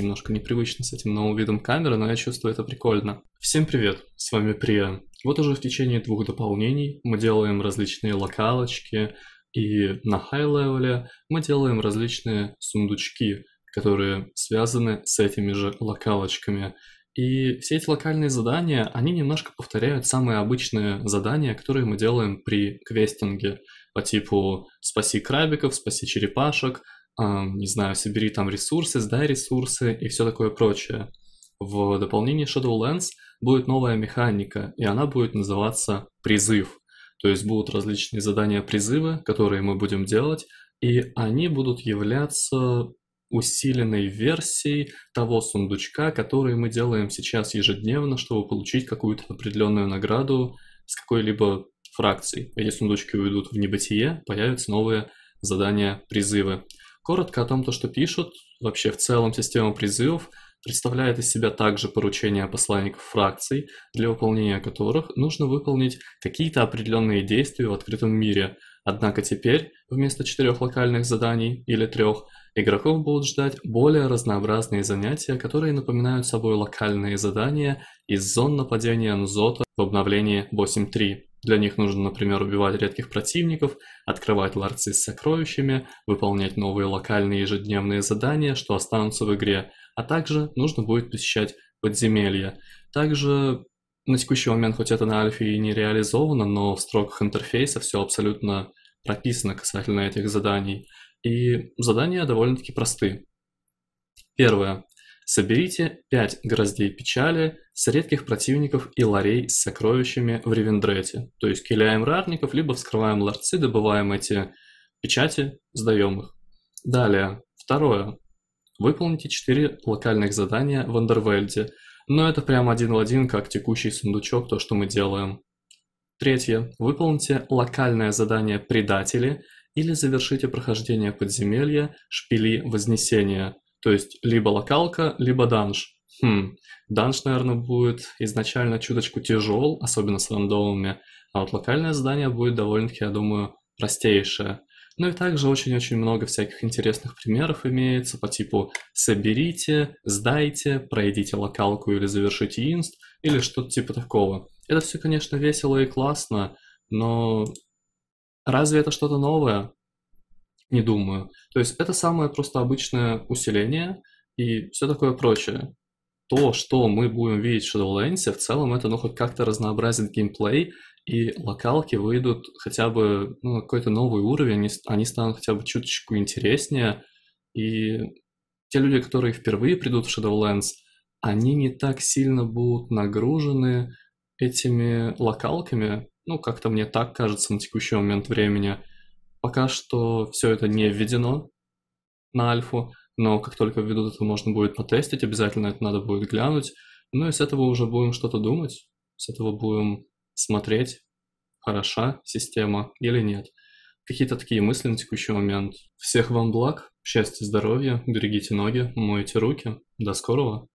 Немножко непривычно с этим новым видом камеры, но я чувствую это прикольно. Всем привет, с вами Прия. Вот уже в течение двух дополнений мы делаем различные локалочки, и на хай-левеле мы делаем различные сундучки, которые связаны с этими же локалочками. И все эти локальные задания, они немножко повторяют самые обычные задания, которые мы делаем при квестинге по типу «спаси крабиков», «спаси черепашек», не знаю, собери там ресурсы, сдай ресурсы и все такое прочее. В дополнение Shadowlands будет новая механика, и она будет называться призыв. То есть будут различные задания призывы, которые мы будем делать, и они будут являться усиленной версией того сундучка, который мы делаем сейчас ежедневно, чтобы получить какую-то определенную награду с какой-либо фракцией. Эти сундучки уйдут в небытие, появятся новые задания призывы. Коротко о том, то, что пишут. Вообще в целом система призывов представляет из себя также поручения посланников фракций, для выполнения которых нужно выполнить какие-то определенные действия в открытом мире. Однако теперь вместо четырех локальных заданий или трех игроков будут ждать более разнообразные занятия, которые напоминают собой локальные задания из зон нападения Нзота в обновлении 8.3. Для них нужно, например, убивать редких противников, открывать ларцы с сокровищами, выполнять новые локальные ежедневные задания, что останутся в игре, а также нужно будет посещать подземелья. Также на текущий момент, хоть это на альфе и не реализовано, но в строках интерфейса все абсолютно прописано касательно этих заданий. И задания довольно-таки просты. Первое. Соберите пять гроздей печали с редких противников и ларей с сокровищами в Ривендрете, То есть киляем рарников, либо вскрываем ларцы, добываем эти печати, сдаем их. Далее, второе. Выполните 4 локальных задания в Андервельде. Но это прям один в один, как текущий сундучок, то, что мы делаем. Третье. Выполните локальное задание «Предатели» или завершите прохождение подземелья «Шпили Вознесения», то есть либо локалка, либо данж. Хм, данж, наверное, будет изначально чуточку тяжел, особенно с рандомами, а вот локальное здание будет довольно-таки, я думаю, простейшее. Ну и также очень-очень много всяких интересных примеров имеется по типу «соберите», «сдайте», «пройдите локалку» или «завершите инст», или что-то типа такого. Это все, конечно, весело и классно, но разве это что-то новое? не думаю. То есть это самое просто обычное усиление и все такое прочее. То, что мы будем видеть в Shadowlands, в целом это ну хоть как-то разнообразит геймплей, и локалки выйдут хотя бы ну, какой-то новый уровень, они станут хотя бы чуточку интереснее, и те люди, которые впервые придут в Shadowlands, они не так сильно будут нагружены этими локалками, ну, как-то мне так кажется на текущий момент времени – Пока что все это не введено на альфу, но как только введут это, можно будет потестить, обязательно это надо будет глянуть. Ну и с этого уже будем что-то думать, с этого будем смотреть, хороша система или нет. Какие-то такие мысли на текущий момент. Всех вам благ, счастья, здоровья, берегите ноги, мойте руки. До скорого!